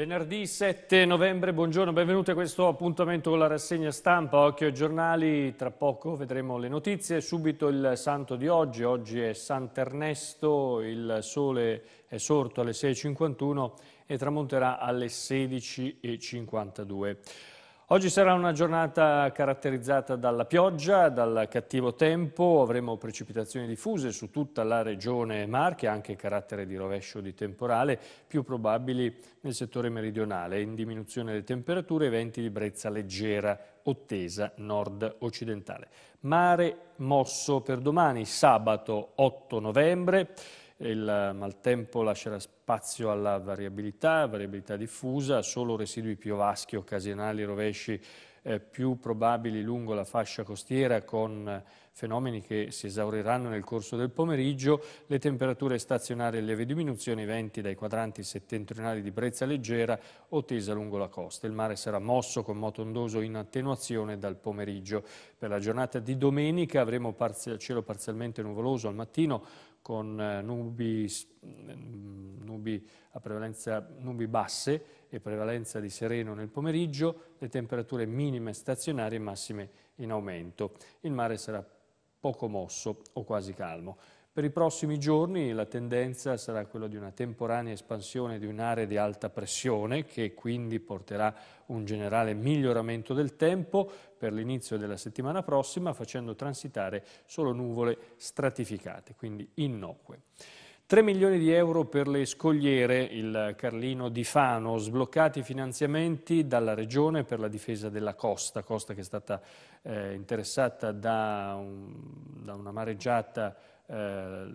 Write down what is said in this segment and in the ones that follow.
Venerdì 7 novembre, buongiorno, benvenuti a questo appuntamento con la rassegna stampa, occhio ai giornali, tra poco vedremo le notizie, subito il santo di oggi, oggi è Sant'Ernesto, il sole è sorto alle 6.51 e tramonterà alle 16.52. Oggi sarà una giornata caratterizzata dalla pioggia, dal cattivo tempo, avremo precipitazioni diffuse su tutta la regione Marche, anche carattere di rovescio di temporale, più probabili nel settore meridionale, in diminuzione delle temperature e venti di brezza leggera ottesa nord-occidentale. Mare mosso per domani, sabato 8 novembre, il maltempo lascerà spazio alla variabilità, variabilità diffusa, solo residui piovaschi occasionali, rovesci eh, più probabili lungo la fascia costiera con eh, fenomeni che si esauriranno nel corso del pomeriggio, le temperature stazionarie e leve diminuzioni, venti dai quadranti settentrionali di brezza leggera o tesa lungo la costa. Il mare sarà mosso con moto ondoso in attenuazione dal pomeriggio. Per la giornata di domenica avremo parzial, cielo parzialmente nuvoloso al mattino con eh, nubi, mm, nubi a prevalenza nubi basse e prevalenza di sereno nel pomeriggio, le temperature minime stazionarie e massime in aumento. Il mare sarà poco mosso o quasi calmo. Per i prossimi giorni la tendenza sarà quella di una temporanea espansione di un'area di alta pressione che quindi porterà un generale miglioramento del tempo per l'inizio della settimana prossima facendo transitare solo nuvole stratificate, quindi innocue. 3 milioni di euro per le scogliere, il Carlino di Fano, sbloccati i finanziamenti dalla Regione per la difesa della costa, costa che è stata eh, interessata da, un, da, una mareggiata eh,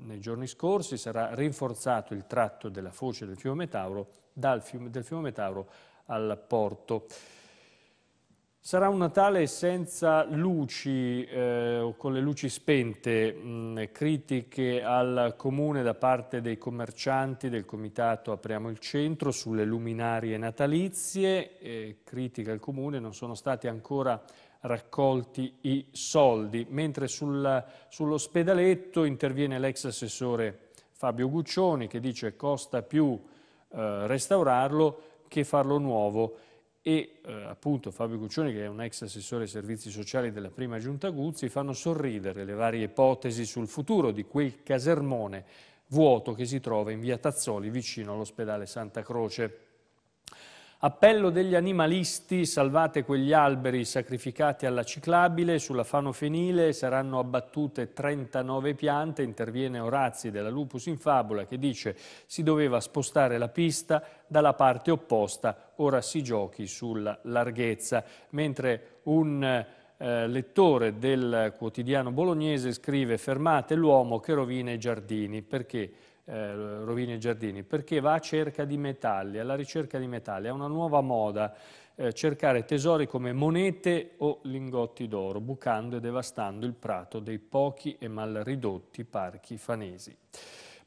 nei giorni scorsi, sarà rinforzato il tratto della foce del fiume Metauro dal fiume, del fiume Metauro al porto. Sarà un Natale senza luci eh, con le luci spente, mh, mm, critiche al Comune da parte dei commercianti del Comitato Apriamo il Centro sulle luminarie natalizie, eh, critiche al Comune, non sono stati ancora raccolti i soldi, mentre sul, sull'ospedaletto interviene l'ex assessore Fabio Guccioni che dice costa più eh, restaurarlo che farlo nuovo e eh, appunto Fabio Cuccioni, che è un ex assessore ai servizi sociali della prima giunta Guzzi, fanno sorridere le varie ipotesi sul futuro di quel casermone vuoto che si trova in via Tazzoli vicino all'ospedale Santa Croce. Appello degli animalisti, salvate quegli alberi sacrificati alla ciclabile, sulla fanofenile saranno abbattute 39 piante, interviene Orazzi della Lupus in Fabula che dice si doveva spostare la pista dalla parte opposta, ora si giochi sulla larghezza, mentre un eh, lettore del quotidiano bolognese scrive fermate l'uomo che rovina i giardini perché eh, Rovini e Giardini, perché va a cerca di metalli, alla ricerca di metalli, è una nuova moda eh, cercare tesori come monete o lingotti d'oro, bucando e devastando il prato dei pochi e mal ridotti parchi fanesi.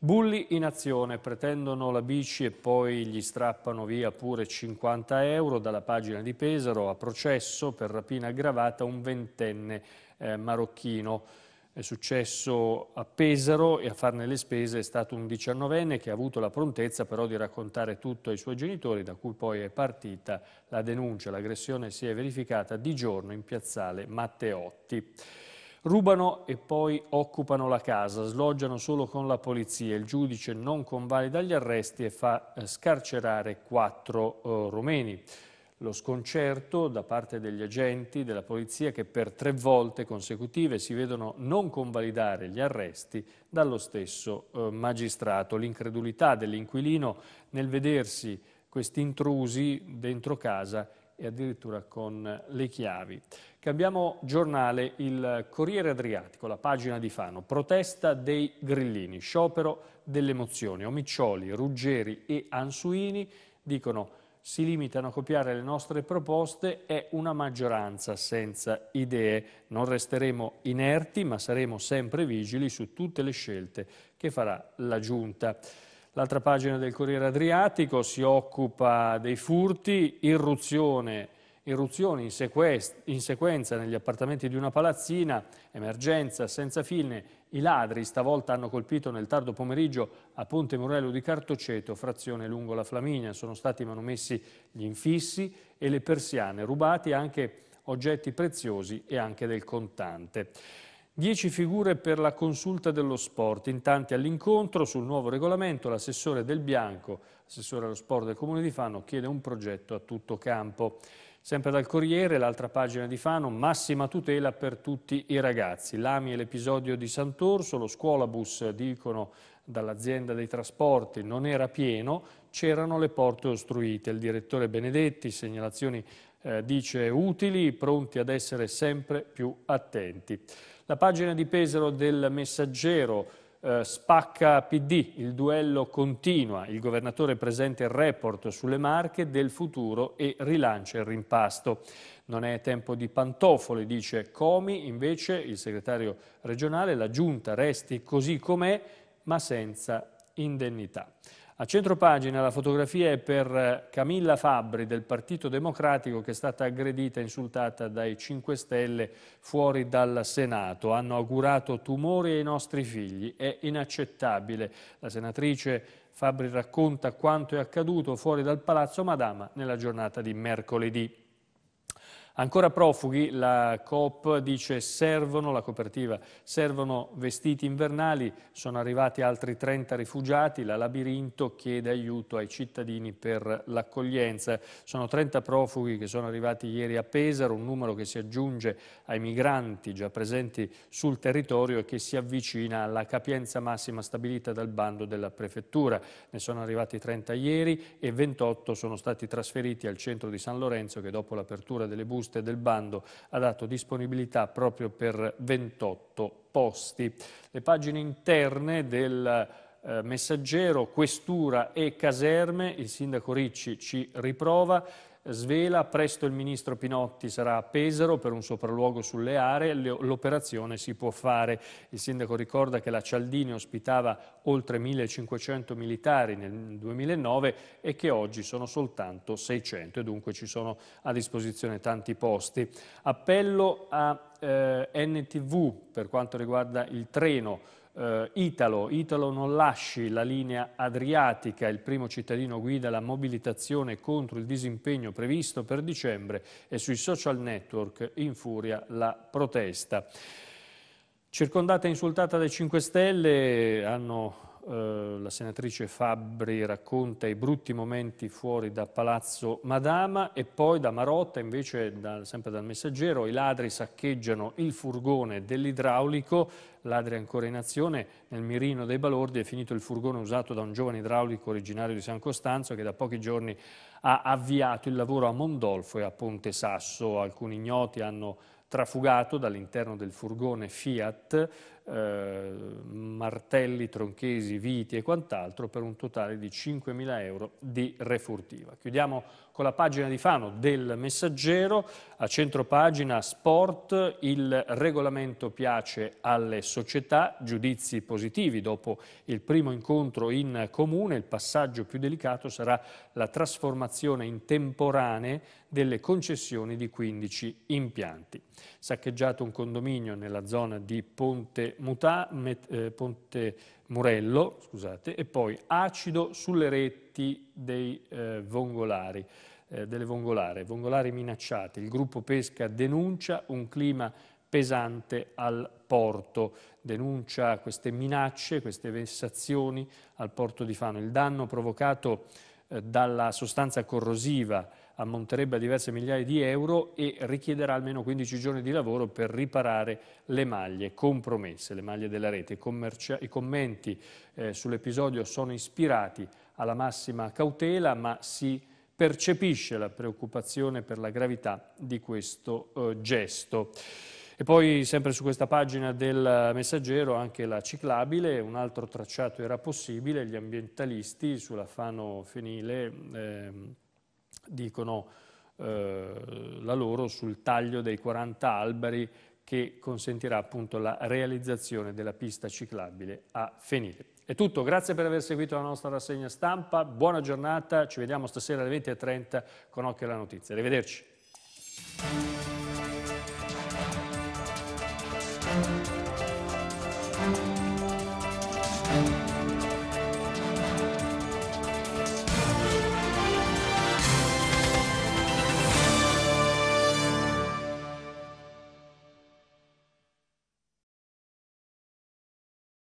Bulli in azione, pretendono la bici e poi gli strappano via pure 50 euro dalla pagina di Pesaro a processo per rapina aggravata un ventenne eh, marocchino. È successo a Pesaro e a farne le spese è stato un diciannovenne che ha avuto la prontezza però di raccontare tutto ai suoi genitori, da cui poi è partita la denuncia. L'aggressione si è verificata di giorno in piazzale Matteotti. Rubano e poi occupano la casa, sloggiano solo con la polizia. Il giudice non convalida gli arresti e fa eh, scarcerare quattro uh, rumeni lo sconcerto da parte degli agenti della polizia che per tre volte consecutive si vedono non convalidare gli arresti dallo stesso eh, magistrato. L'incredulità dell'inquilino nel vedersi questi intrusi dentro casa e addirittura con le chiavi. Cambiamo giornale, il Corriere Adriatico, la pagina di Fano, protesta dei grillini, sciopero delle emozioni. Omiccioli, Ruggeri e Ansuini dicono si limitano a copiare le nostre proposte è una maggioranza senza idee. Non resteremo inerti ma saremo sempre vigili su tutte le scelte che farà la Giunta. L'altra pagina del Corriere Adriatico si occupa dei furti, irruzione Irruzioni in, in sequenza negli appartamenti di una palazzina, emergenza senza fine. I ladri stavolta hanno colpito nel tardo pomeriggio a Ponte Morello di Cartoceto, frazione lungo la Flaminia. Sono stati manomessi gli infissi e le persiane, rubati anche oggetti preziosi e anche del contante. Dieci figure per la consulta dello sport, in tanti all'incontro sul nuovo regolamento l'assessore Del Bianco, assessore allo sport del Comune di Fano, chiede un progetto a tutto campo. Sempre dal Corriere, l'altra pagina di Fano, massima tutela per tutti i ragazzi. Lami e l'episodio di Sant'Orso, lo scuolabus, dicono dall'azienda dei trasporti, non era pieno, c'erano le porte ostruite. Il direttore Benedetti, segnalazioni eh, dice utili, pronti ad essere sempre più attenti. La pagina di Pesaro del Messaggero, eh, spacca PD, il duello continua, il governatore presenta il report sulle marche del futuro e rilancia il rimpasto. Non è tempo di pantofole, dice Comi, invece il segretario regionale, la giunta resti così com'è ma senza indennità. A centropagina la fotografia è per eh, Camilla Fabbri del Partito Democratico che è stata aggredita e insultata dai 5 Stelle fuori dal Senato. Hanno augurato tumori ai nostri figli. È inaccettabile. La senatrice Fabbri racconta quanto è accaduto fuori dal Palazzo Madama nella giornata di mercoledì. Ancora profughi, la COP dice servono, la copertiva, servono vestiti invernali, sono arrivati altri 30 rifugiati, la Labirinto chiede aiuto ai cittadini per l'accoglienza. Sono 30 profughi che sono arrivati ieri a Pesaro, un numero che si aggiunge ai migranti già presenti sul territorio e che si avvicina alla capienza massima stabilita dal bando della prefettura. Ne sono arrivati 30 ieri e 28 sono stati trasferiti al centro di San Lorenzo che dopo l'apertura delle buste buste del bando ha dato disponibilità proprio per 28 posti. Le pagine interne del eh, messaggero, questura e caserme, il sindaco Ricci ci riprova, svela, presto il ministro Pinotti sarà a Pesaro per un sopralluogo sulle aree, l'operazione si può fare. Il sindaco ricorda che la Cialdini ospitava oltre 1500 militari nel 2009 e che oggi sono soltanto 600 e dunque ci sono a disposizione tanti posti. Appello a eh, NTV per quanto riguarda il treno eh, Italo, Italo non lasci la linea adriatica, il primo cittadino guida la mobilitazione contro il disimpegno previsto per dicembre e sui social network infuria la protesta. Circondata e insultata dai 5 Stelle hanno eh, la senatrice Fabbri racconta i brutti momenti fuori da Palazzo Madama e poi da Marotta, invece da, sempre dal messaggero, i ladri saccheggiano il furgone dell'idraulico, ladri ancora in azione, nel mirino dei balordi è finito il furgone usato da un giovane idraulico originario di San Costanzo che da pochi giorni ha avviato il lavoro a Mondolfo e a Ponte Sasso, alcuni ignoti hanno trafugato dall'interno del furgone Fiat eh, martelli, tronchesi, viti e quant'altro per un totale di 5.000 euro di refurtiva. Chiudiamo con la pagina di Fano del Messaggero, a centro pagina Sport, il regolamento piace alle società, giudizi positivi dopo il primo incontro in comune, il passaggio più delicato sarà la trasformazione in temporanee delle concessioni di 15 impianti. Saccheggiato un condominio nella zona di Ponte Mutà, Met, eh, Ponte Murello scusate, e poi acido sulle reti dei, eh, vongolari, eh, delle vongolare, vongolari minacciati. Il gruppo pesca denuncia un clima pesante al porto, denuncia queste minacce, queste vessazioni al porto di Fano. Il danno provocato eh, dalla sostanza corrosiva ammonterebbe a diverse migliaia di euro e richiederà almeno 15 giorni di lavoro per riparare le maglie compromesse, le maglie della rete. I commenti eh, sull'episodio sono ispirati alla massima cautela, ma si percepisce la preoccupazione per la gravità di questo eh, gesto. E poi sempre su questa pagina del messaggero anche la ciclabile, un altro tracciato era possibile, gli ambientalisti sulla Fano Fenile ehm, dicono eh, la loro sul taglio dei 40 alberi che consentirà appunto la realizzazione della pista ciclabile a Fenile. È tutto, grazie per aver seguito la nostra rassegna stampa, buona giornata, ci vediamo stasera alle 20.30 con Occhio alla Notizia. Arrivederci.